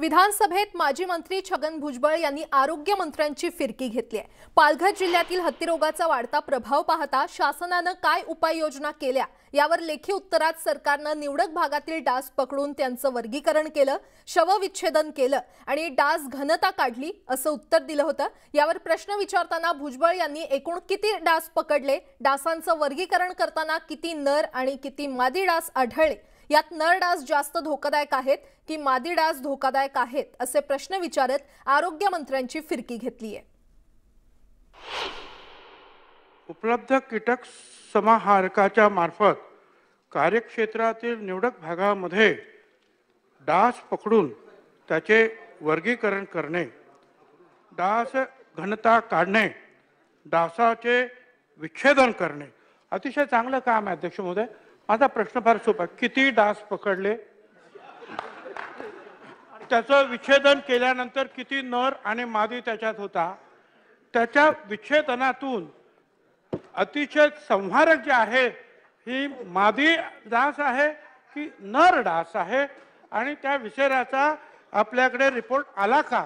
विधानसभेत माजी मंत्री छगन भुजबळ यांनी आरोग्य मंत्र्यांची फिरकी घेतली आहे पालघर जिल्ह्यातील हत्तीरोगाचा वाढता प्रभाव पाहता शासनानं काय उपाययोजना केल्या यावर लेखी उत्तरात सरकारनं निवडक भागातील डास पकडून त्यांचं वर्गीकरण केलं शवविच्छेदन केलं आणि डास घनता काढली असं उत्तर दिलं होतं यावर प्रश्न विचारताना भुजबळ यांनी एकूण किती डास पकडले डासांचं वर्गीकरण करताना किती नर आणि किती मादी डास आढळले यात नर डास जास्त धोकादायक आहेत की मादी डास धोकादायक आहेत असे प्रश्न विचारत आरोग्यमंत्र्यांची फिरकी घेतली आहे उपलब्ध कीटक समाहारकाच्या मार्फत कार्यक्षेत्रातील निवडक भागामध्ये डास पकडून त्याचे वर्गीकरण करणे डास घनता काढणे डासाचे विच्छेदन करणे अतिशय चांगलं काम आहे अध्यक्ष महोदय माझा प्रश्न फार सोपा किती डास पकडले त्याचं विच्छेदन केल्यानंतर किती नर आणि मादी त्याच्यात होता त्याच्या विच्छेदनातून अतिशय संहारक जे आहे ही मादी डास आहे की नर डास आहे आणि त्या विषयाचा आपल्याकडे रिपोर्ट आला का